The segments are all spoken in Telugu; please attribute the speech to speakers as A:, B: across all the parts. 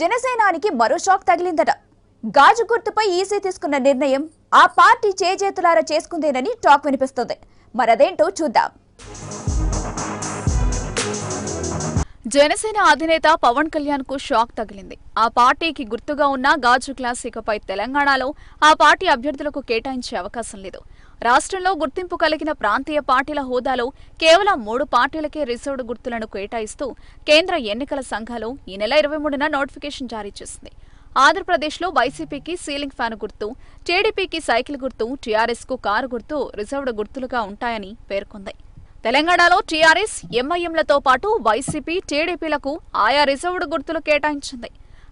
A: జనసేనానికి మరో షాక్ తగిలిందట గాజు గుర్తుపై ఈసీ తీసుకున్న నిర్ణయం ఆ పార్టీ చేజేతులారా చేసుకుందేనని టాక్ వినిపిస్తుంది మరదేంటో చూద్దాం జనసేన అధినేత పవన్ కళ్యాణ్ కు షాక్ తగిలింది ఆ పార్టీకి గుర్తుగా ఉన్న గాజు క్లాసికపై తెలంగాణలో ఆ పార్టీ అభ్యర్థులకు కేటాయించే అవకాశం లేదు రాష్ట్రంలో గుర్తింపు కలిగిన ప్రాంతీయ పార్టీల హోదాలో కేవలం మూడు పార్టీలకే రిజర్వ్డ్ గుర్తులను కేటాయిస్తూ కేంద్ర ఎన్నికల సంఘాలు ఈ నెల ఇరవై మూడున నోటిఫికేషన్ జారీ చేసింది ఆంధ్రప్రదేశ్లో వైసీపీకి సీలింగ్ ఫ్యాన్ గుర్తు టీడీపీకి సైకిల్ గుర్తు టీఆర్ఎస్కు కారు గుర్తు రిజర్వ్డ్ గుర్తులుగా ఉంటాయని పేర్కొంది తెలంగాణలో టీఆర్ఎస్ ఎంఐఎంలతో పాటు వైసీపీ టీడీపీలకు ఆయా రిజర్వ్డ్ గుర్తులు కేటాయించింది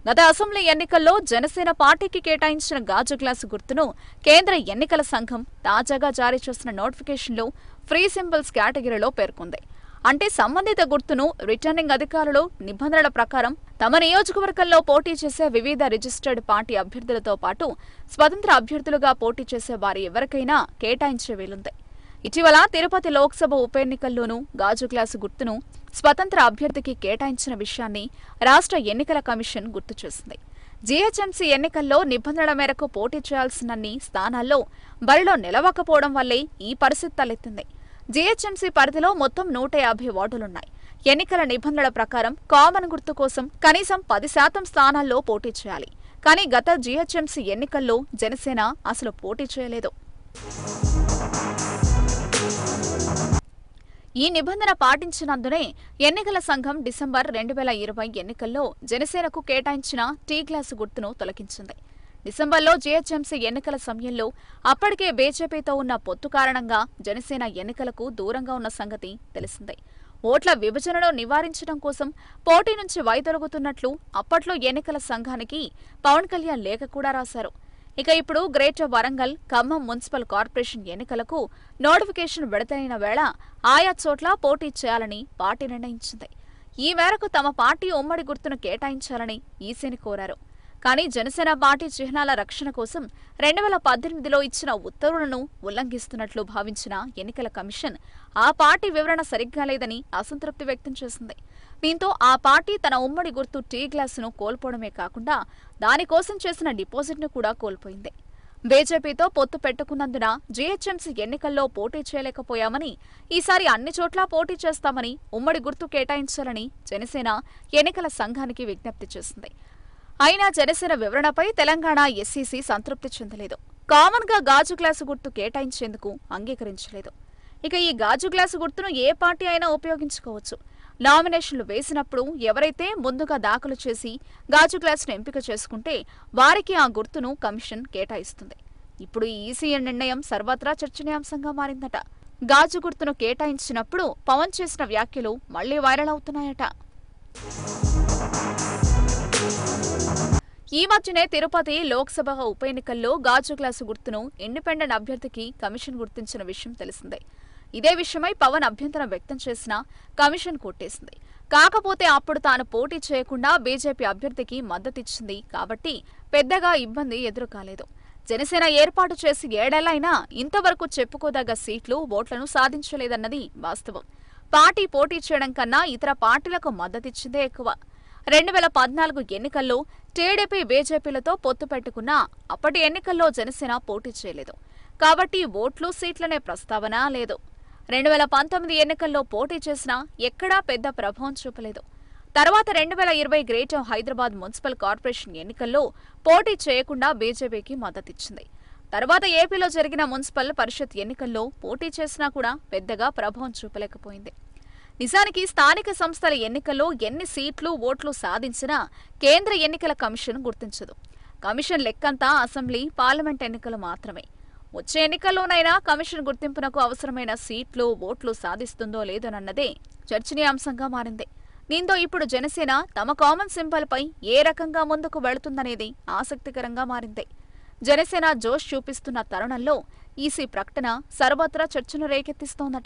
A: గత అసెంబ్లీ ఎన్నికల్లో జనసేన పార్టీకి కేటాయించిన గాజు గ్లాసు గుర్తును కేంద్ర ఎన్నికల సంఘం తాజాగా జారీ చేసిన నోటిఫికేషన్లో ఫ్రీ సింబల్స్ కేటగిరీలో పేర్కొంది అంటే సంబంధిత గుర్తును రిటర్నింగ్ అధికారులు నిబంధనల ప్రకారం తమ నియోజకవర్గంలో పోటీ చేసే వివిధ రిజిస్టర్డ్ పార్టీ అభ్యర్థులతో పాటు స్వతంత్ర అభ్యర్థులుగా పోటీ చేసే వారి ఎవరికైనా కేటాయించే వీలుంది ఇటీవల తిరుపతి లోక్సభ ఉప ఎన్నికల్లోనూ గాజు గ్లాసు గుర్తును స్వతంత్ర అభ్యర్థికి కేటాయించిన విషయాన్ని రాష్ట్ర ఎన్నికల కమిషన్ గుర్తు చేసింది జీహెచ్ఎంసీ ఎన్నికల్లో నిబంధనల మేరకు పోటీ చేయాల్సినన్ని స్థానాల్లో బరిలో నిలవకపోవడం వల్లే ఈ పరిస్థితి తలెత్తింది జీహెచ్ఎంసీ పరిధిలో మొత్తం నూట యాభై వార్డులున్నాయి ఎన్నికల నిబంధనల ప్రకారం కామన్ గుర్తు కోసం కనీసం పది శాతం స్థానాల్లో పోటీ చేయాలి కానీ గత జీహెచ్ఎంసీ ఎన్నికల్లో జనసేన అసలు పోటీ చేయలేదు ఈ నిబంధన పాటించినందునే ఎన్నికల సంఘం డిసెంబర్ రెండు వేల ఇరవై ఎన్నికల్లో జనసేనకు కేటాయించిన టీ గ్లాసు గుర్తును తొలగించింది డిసెంబర్లో జీహెచ్ఎంసీ ఎన్నికల సమయంలో అప్పటికే బీజేపీతో ఉన్న పొత్తు కారణంగా జనసేన ఎన్నికలకు దూరంగా ఉన్న సంగతి తెలిసిందే ఓట్ల విభజనను నివారించడం కోసం పోటీ నుంచి వైదొలుగుతున్నట్లు అప్పట్లో ఎన్నికల సంఘానికి పవన్ కళ్యాణ్ లేఖ కూడా రాశారు ఇక ఇప్పుడు greater Warangal Khammam municipal corporation ఎన్నికలకు నోటిఫికేషన్ విడతైన వేళ ఆయా చోట్ల పోటీ చేయాలని పార్టీ నిర్ణయించింది ఈ మేరకు తమ పార్టీ ఉమ్మడి గుర్తును కేటాయించాలని ఈసీని కోరారు కానీ జనసేన పార్టీ చిహ్నాల రక్షణ కోసం రెండు వేల పద్దెనిమిదిలో ఇచ్చిన ఉత్తర్వులను ఉల్లంఘిస్తున్నట్లు భావించిన ఎన్నికల కమిషన్ ఆ పార్టీ వివరణ సరిగ్గా లేదని అసంతృప్తి వ్యక్తం చేసింది దీంతో ఆ పార్టీ తన ఉమ్మడి గుర్తు టీ గ్లాసును కోల్పోవడమే కాకుండా దానికోసం చేసిన డిపాజిట్ను కూడా కోల్పోయింది బీజేపీతో పొత్తు పెట్టుకున్నందున జీహెచ్ఎంసీ ఎన్నికల్లో పోటీ చేయలేకపోయామని ఈసారి అన్ని చోట్ల పోటీ చేస్తామని ఉమ్మడి గుర్తు కేటాయించాలని జనసేన ఎన్నికల సంఘానికి విజ్ఞప్తి చేసింది అయినా జనసేన వివరణపై తెలంగాణ ఎస్సీసీ సంతృప్తి చెందలేదు కామన్ గా గాజు గ్లాసు గుర్తు కేటాయించేందుకు అంగీకరించలేదు ఇక ఈ గాజు గ్లాసు గుర్తును ఏ పార్టీ అయినా ఉపయోగించుకోవచ్చు నామినేషన్లు వేసినప్పుడు ఎవరైతే ముందుగా దాఖలు చేసి గాజు గ్లాసును ఎంపిక చేసుకుంటే వారికి ఆ గుర్తును కమిషన్ కేటాయిస్తుంది ఇప్పుడు ఈ నిర్ణయం సర్వత్రా చర్చనీయాంశంగా మారిందట గాజు గుర్తును కేటాయించినప్పుడు పవన్ చేసిన వ్యాఖ్యలు మళ్లీ వైరల్ అవుతున్నాయట ఈ మధ్యనే తిరుపతి లోక్సభ ఉప ఎన్నికల్లో గాజు గ్లాసు గుర్తును ఇండిపెండెంట్ అభ్యర్థికి కమిషన్ గుర్తించిన విషయం తెలిసిందే ఇదే విషయమై పవన్ అభ్యంతరం వ్యక్తం చేసిన కమిషన్ కొట్టేసింది కాకపోతే అప్పుడు తాను పోటీ చేయకుండా బీజేపీ అభ్యర్థికి మద్దతిచ్చింది కాబట్టి పెద్దగా ఇబ్బంది ఎదురు కాలేదు జనసేన ఏర్పాటు చేసి ఏడేళ్లైనా ఇంతవరకు చెప్పుకోదగ్గ సీట్లు ఓట్లను సాధించలేదన్నది వాస్తవం పార్టీ పోటీ చేయడం కన్నా ఇతర పార్టీలకు మద్దతిచ్చిందే ఎక్కువ రెండు వేల పద్నాలుగు ఎన్నికల్లో టీడీపీ బీజేపీలతో పొత్తు పెట్టుకున్న అప్పటి ఎన్నికల్లో జనసేన పోటీ చేయలేదు కాబట్టి ఓట్లు సీట్లనే ప్రస్తావన లేదు రెండు వేల పంతొమ్మిది ఎన్నికల్లో పోటీ చేసినా ఎక్కడా పెద్ద ప్రభావం చూపలేదు తర్వాత రెండు వేల ఇరవై గ్రేటర్ హైదరాబాద్ మున్సిపల్ కార్పొరేషన్ ఎన్నికల్లో పోటీ చేయకుండా బీజేపీకి మద్దతిచ్చింది తర్వాత ఏపీలో జరిగిన మున్సిపల్ పరిషత్ ఎన్నికల్లో పోటీ చేసినా కూడా పెద్దగా ప్రభావం చూపలేకపోయింది నిజానికి స్థానిక సంస్థల ఎన్నికల్లో ఎన్ని సీట్లు ఓట్లు సాధించినా కేంద్ర ఎన్నికల కమిషన్ గుర్తించదు కమిషన్ లెక్కంతా అసెంబ్లీ పార్లమెంట్ ఎన్నికలు మాత్రమే వచ్చే ఎన్నికల్లోనైనా కమిషన్ గుర్తింపునకు అవసరమైన సీట్లు ఓట్లు సాధిస్తుందో లేదోనన్నదే చర్చనీయాంశంగా మారింది దీంతో ఇప్పుడు జనసేన తమ కామన్ సింబల్పై ఏ రకంగా ముందుకు వెళుతుందనేది ఆసక్తికరంగా మారింది జనసేన జోష్ చూపిస్తున్న తరుణంలో ఈసీ ప్రకటన సర్వత్రా చర్చను రేకెత్తిస్తోందట